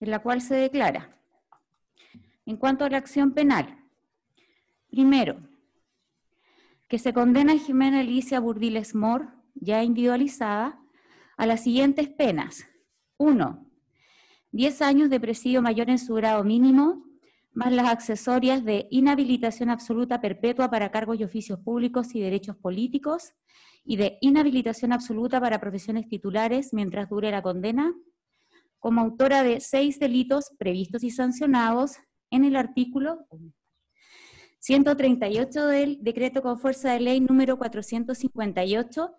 en la cual se declara, en cuanto a la acción penal, primero, que se condena a Jimena Alicia Burdiles Mor, ya individualizada, a las siguientes penas. Uno, 10 años de presidio mayor en su grado mínimo, más las accesorias de inhabilitación absoluta perpetua para cargos y oficios públicos y derechos políticos, y de inhabilitación absoluta para profesiones titulares mientras dure la condena, como autora de seis delitos previstos y sancionados en el artículo 138 del decreto con fuerza de ley número 458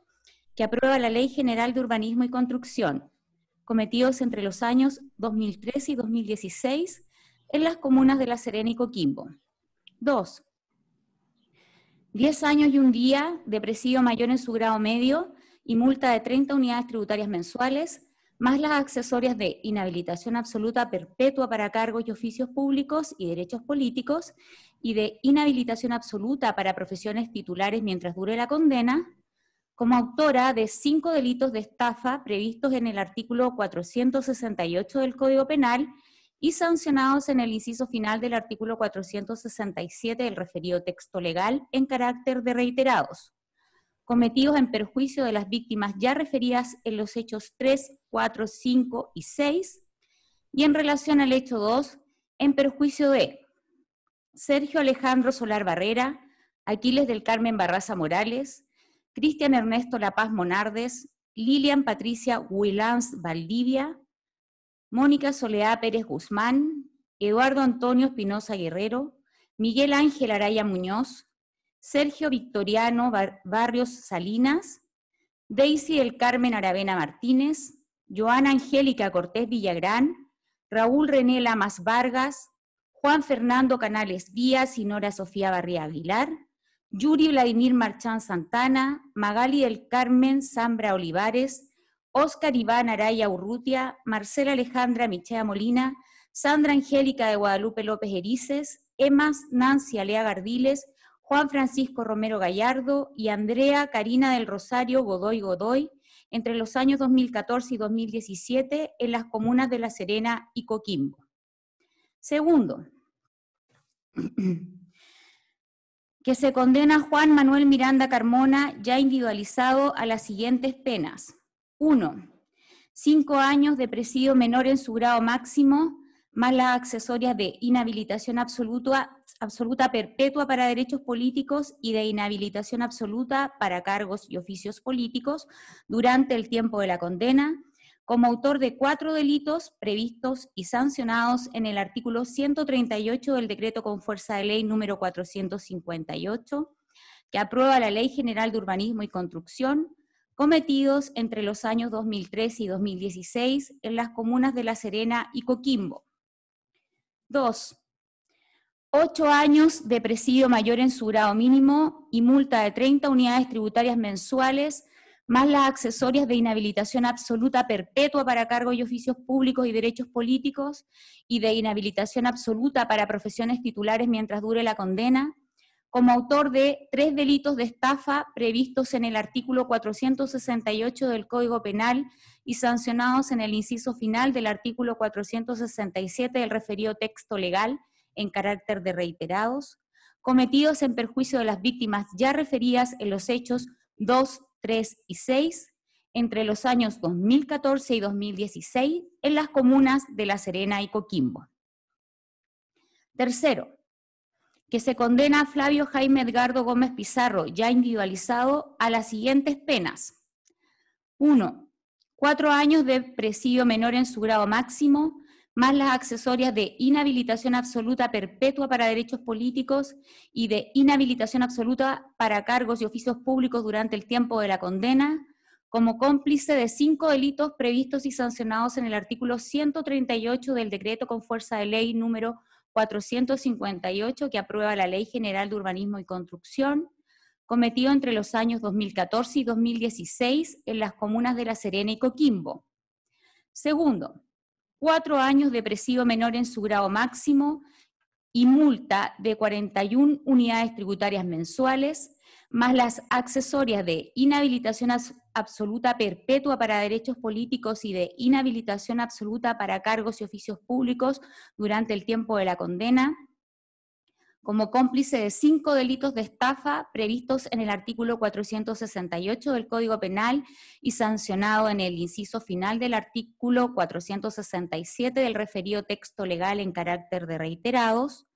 que aprueba la Ley General de Urbanismo y Construcción, cometidos entre los años 2013 y 2016 en las comunas de La Serena y Coquimbo. 2. 10 años y un día de presidio mayor en su grado medio y multa de 30 unidades tributarias mensuales más las accesorias de inhabilitación absoluta perpetua para cargos y oficios públicos y derechos políticos, y de inhabilitación absoluta para profesiones titulares mientras dure la condena, como autora de cinco delitos de estafa previstos en el artículo 468 del Código Penal y sancionados en el inciso final del artículo 467 del referido texto legal en carácter de reiterados cometidos en perjuicio de las víctimas ya referidas en los hechos 3, 4, 5 y 6, y en relación al hecho 2, en perjuicio de Sergio Alejandro Solar Barrera, Aquiles del Carmen Barraza Morales, Cristian Ernesto La Paz Monardes, Lilian Patricia Willans Valdivia, Mónica Soleá Pérez Guzmán, Eduardo Antonio Espinosa Guerrero, Miguel Ángel Araya Muñoz, Sergio Victoriano Barrios Salinas, Daisy del Carmen Aravena Martínez, Joana Angélica Cortés Villagrán, Raúl René Lamas Vargas, Juan Fernando Canales Díaz y Nora Sofía Barría Aguilar, Yuri Vladimir Marchán Santana, Magali del Carmen Sambra Olivares, Oscar Iván Araya Urrutia, Marcela Alejandra Michea Molina, Sandra Angélica de Guadalupe López Erices, Emas Nancy Alea Gardiles, Juan Francisco Romero Gallardo y Andrea Karina del Rosario Godoy Godoy entre los años 2014 y 2017 en las comunas de La Serena y Coquimbo. Segundo, que se condena Juan Manuel Miranda Carmona ya individualizado a las siguientes penas. Uno, Cinco años de presidio menor en su grado máximo, más las accesorias de inhabilitación absoluta absoluta perpetua para derechos políticos y de inhabilitación absoluta para cargos y oficios políticos durante el tiempo de la condena, como autor de cuatro delitos previstos y sancionados en el artículo 138 del decreto con fuerza de ley número 458, que aprueba la Ley General de Urbanismo y Construcción, cometidos entre los años 2003 y 2016 en las comunas de La Serena y Coquimbo. Dos, ocho años de presidio mayor en su grado mínimo y multa de 30 unidades tributarias mensuales, más las accesorias de inhabilitación absoluta perpetua para cargos y oficios públicos y derechos políticos, y de inhabilitación absoluta para profesiones titulares mientras dure la condena, como autor de tres delitos de estafa previstos en el artículo 468 del Código Penal y sancionados en el inciso final del artículo 467 del referido texto legal, en carácter de reiterados, cometidos en perjuicio de las víctimas ya referidas en los hechos 2, 3 y 6 entre los años 2014 y 2016 en las comunas de La Serena y Coquimbo. Tercero, que se condena a Flavio Jaime Edgardo Gómez Pizarro, ya individualizado, a las siguientes penas. 1. Cuatro años de presidio menor en su grado máximo, más las accesorias de inhabilitación absoluta perpetua para derechos políticos y de inhabilitación absoluta para cargos y oficios públicos durante el tiempo de la condena, como cómplice de cinco delitos previstos y sancionados en el artículo 138 del decreto con fuerza de ley número 458 que aprueba la Ley General de Urbanismo y Construcción, cometido entre los años 2014 y 2016 en las comunas de La Serena y Coquimbo. Segundo, cuatro años de presidio menor en su grado máximo y multa de 41 unidades tributarias mensuales, más las accesorias de inhabilitación absoluta perpetua para derechos políticos y de inhabilitación absoluta para cargos y oficios públicos durante el tiempo de la condena, como cómplice de cinco delitos de estafa previstos en el artículo 468 del Código Penal y sancionado en el inciso final del artículo 467 del referido texto legal en carácter de reiterados,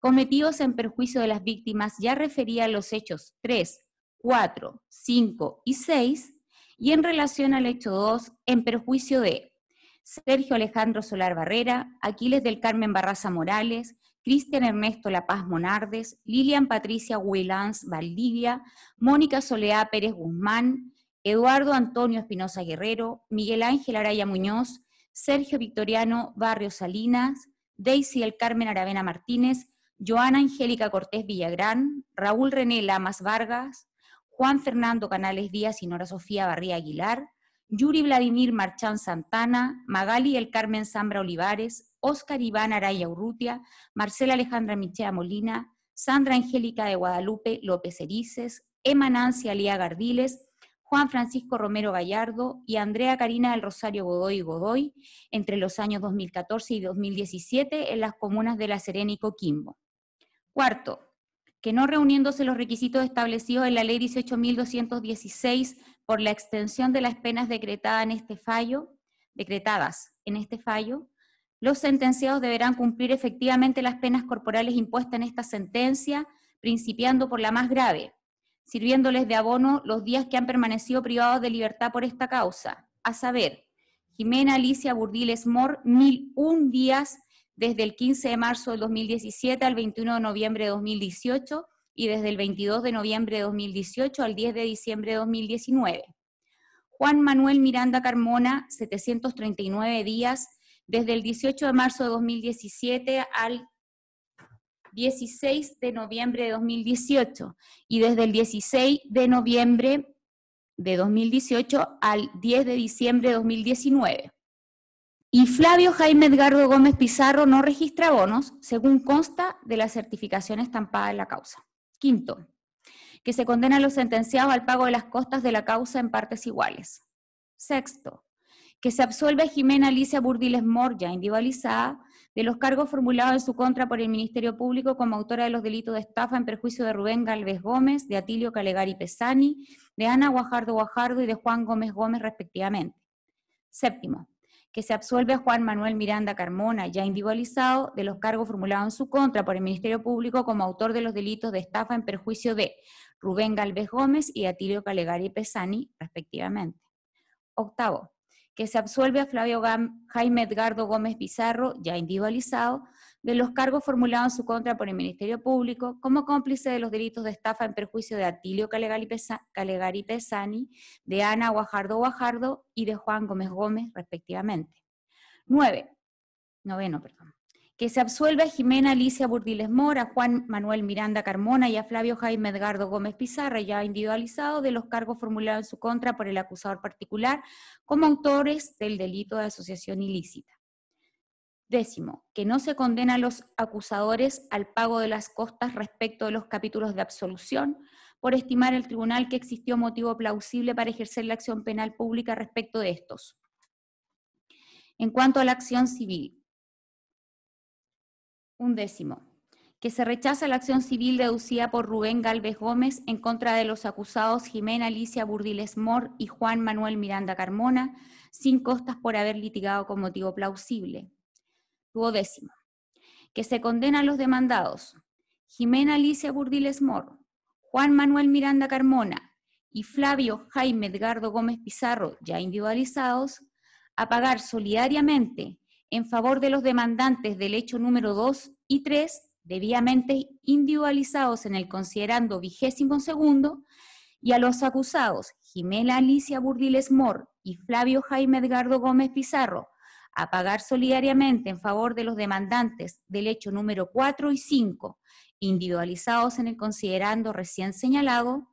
cometidos en perjuicio de las víctimas ya refería los hechos 3, 4, 5 y 6, y en relación al hecho 2, en perjuicio de Sergio Alejandro Solar Barrera, Aquiles del Carmen Barraza Morales, Cristian Ernesto La Paz Monardes, Lilian Patricia Huilanz Valdivia, Mónica Soleá Pérez Guzmán, Eduardo Antonio Espinosa Guerrero, Miguel Ángel Araya Muñoz, Sergio Victoriano Barrio Salinas, Daisy El Carmen Aravena Martínez, Joana Angélica Cortés Villagrán, Raúl René Lamas Vargas, Juan Fernando Canales Díaz y Nora Sofía Barría Aguilar, Yuri Vladimir Marchán Santana, Magali El Carmen Zambra Olivares, Óscar Iván Araya Urrutia, Marcela Alejandra Michea Molina, Sandra Angélica de Guadalupe López Erices, Emma Nancy Alía Gardiles, Juan Francisco Romero Gallardo y Andrea Karina del Rosario Godoy Godoy entre los años 2014 y 2017 en las comunas de La Serena y Coquimbo. Cuarto, que no reuniéndose los requisitos establecidos en la Ley 18.216 por la extensión de las penas en este fallo, decretadas en este fallo, los sentenciados deberán cumplir efectivamente las penas corporales impuestas en esta sentencia, principiando por la más grave, sirviéndoles de abono los días que han permanecido privados de libertad por esta causa, a saber, Jimena Alicia Burdiles Mor, 1001 días desde el 15 de marzo del 2017 al 21 de noviembre de 2018, y desde el 22 de noviembre de 2018 al 10 de diciembre de 2019. Juan Manuel Miranda Carmona, 739 días, desde el 18 de marzo de 2017 al 16 de noviembre de 2018 y desde el 16 de noviembre de 2018 al 10 de diciembre de 2019. Y Flavio Jaime Edgardo Gómez Pizarro no registra bonos, según consta de la certificación estampada en la causa. Quinto, que se condena a los sentenciados al pago de las costas de la causa en partes iguales. Sexto, que se absuelve a Jimena Alicia Burdiles Morja, individualizada, de los cargos formulados en su contra por el Ministerio Público como autora de los delitos de estafa en perjuicio de Rubén Galvez Gómez, de Atilio Calegari Pesani, de Ana Guajardo Guajardo y de Juan Gómez Gómez, respectivamente. Séptimo, que se absuelve a Juan Manuel Miranda Carmona, ya individualizado, de los cargos formulados en su contra por el Ministerio Público como autor de los delitos de estafa en perjuicio de Rubén Galvez Gómez y Atilio Calegari Pesani, respectivamente. Octavo, que se absuelve a Flavio Jaime Edgardo Gómez Pizarro, ya individualizado, de los cargos formulados en su contra por el Ministerio Público como cómplice de los delitos de estafa en perjuicio de Atilio Calegari, Pesani, de Ana Guajardo Guajardo y de Juan Gómez Gómez, respectivamente. Nueve, Noveno, perdón que se absuelva a Jimena Alicia Burdiles Mora, Juan Manuel Miranda Carmona y a Flavio Jaime Edgardo Gómez Pizarra, ya individualizados de los cargos formulados en su contra por el acusador particular como autores del delito de asociación ilícita. Décimo, que no se condena a los acusadores al pago de las costas respecto de los capítulos de absolución, por estimar el tribunal que existió motivo plausible para ejercer la acción penal pública respecto de estos. En cuanto a la acción civil, un décimo, que se rechaza la acción civil deducida por Rubén Galvez Gómez en contra de los acusados Jimena Alicia Burdiles Mor y Juan Manuel Miranda Carmona, sin costas por haber litigado con motivo plausible. Duodécimo. Que se condena a los demandados Jimena Alicia Burdiles Mor, Juan Manuel Miranda Carmona y Flavio Jaime Edgardo Gómez Pizarro, ya individualizados, a pagar solidariamente en favor de los demandantes del hecho número 2 y 3, debidamente individualizados en el considerando vigésimo segundo, y a los acusados Jimena Alicia Burdiles Mor y Flavio Jaime Edgardo Gómez Pizarro, a pagar solidariamente en favor de los demandantes del hecho número 4 y 5, individualizados en el considerando recién señalado,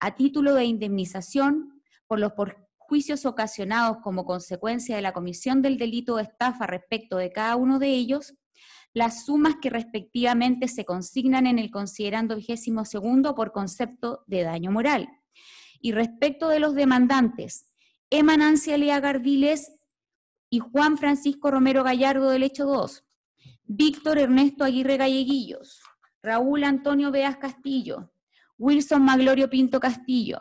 a título de indemnización por los perjuicios ocasionados como consecuencia de la comisión del delito de estafa respecto de cada uno de ellos, las sumas que respectivamente se consignan en el considerando vigésimo segundo por concepto de daño moral. Y respecto de los demandantes, emanancia lea Gardiles Juan Francisco Romero Gallardo del Hecho 2, Víctor Ernesto Aguirre Galleguillos, Raúl Antonio Beas Castillo, Wilson Maglorio Pinto Castillo,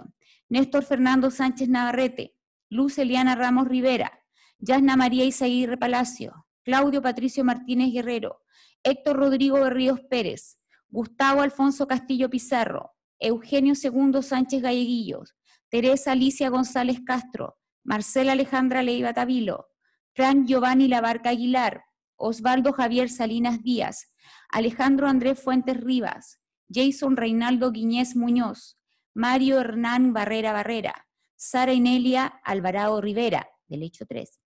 Néstor Fernando Sánchez Navarrete, Luz Eliana Ramos Rivera, Yasna María Isaguirre Palacio, Claudio Patricio Martínez Guerrero, Héctor Rodrigo Berríos Ríos Pérez, Gustavo Alfonso Castillo Pizarro, Eugenio Segundo Sánchez Galleguillos, Teresa Alicia González Castro, Marcela Alejandra Leiva Tabilo. Fran Giovanni Labarca Aguilar, Osvaldo Javier Salinas Díaz, Alejandro Andrés Fuentes Rivas, Jason Reinaldo Guiñez Muñoz, Mario Hernán Barrera Barrera, Sara Inelia Alvarado Rivera, del hecho 3.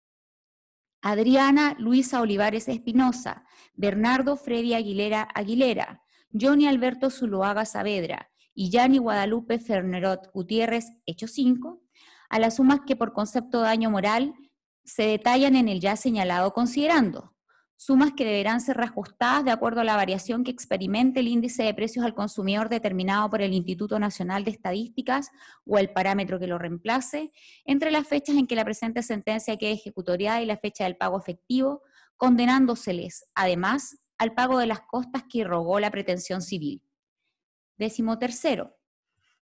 Adriana Luisa Olivares Espinosa, Bernardo Freddy Aguilera Aguilera, Johnny Alberto Zuloaga Saavedra y Yanni Guadalupe Fernerot Gutiérrez, hecho 5, a las sumas que por concepto de daño moral se detallan en el ya señalado considerando sumas que deberán ser reajustadas de acuerdo a la variación que experimente el índice de precios al consumidor determinado por el Instituto Nacional de Estadísticas o el parámetro que lo reemplace, entre las fechas en que la presente sentencia quede ejecutoriada y la fecha del pago efectivo, condenándoseles, además, al pago de las costas que irrogó la pretensión civil. Décimo tercero,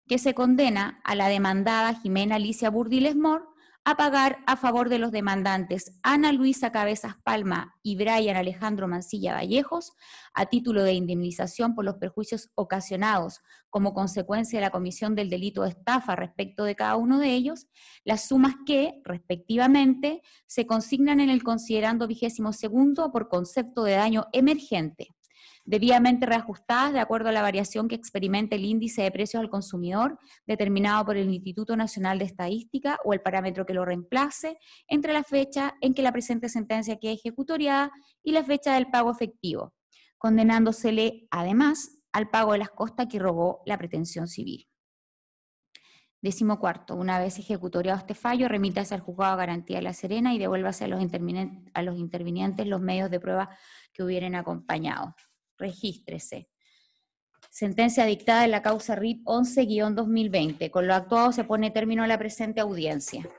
que se condena a la demandada Jimena Alicia Burdiles Mor a pagar a favor de los demandantes Ana Luisa Cabezas Palma y Brian Alejandro Mancilla Vallejos a título de indemnización por los perjuicios ocasionados como consecuencia de la comisión del delito de estafa respecto de cada uno de ellos, las sumas que, respectivamente, se consignan en el considerando vigésimo segundo por concepto de daño emergente debidamente reajustadas de acuerdo a la variación que experimenta el índice de precios al consumidor determinado por el Instituto Nacional de Estadística o el parámetro que lo reemplace entre la fecha en que la presente sentencia queda ejecutoriada y la fecha del pago efectivo, condenándosele además al pago de las costas que robó la pretensión civil. Décimo cuarto, una vez ejecutoriado este fallo, remítase al juzgado a garantía de la Serena y devuélvase a los intervinientes los medios de prueba que hubieran acompañado. Regístrese. Sentencia dictada en la causa RIP 11-2020. Con lo actuado se pone término a la presente audiencia.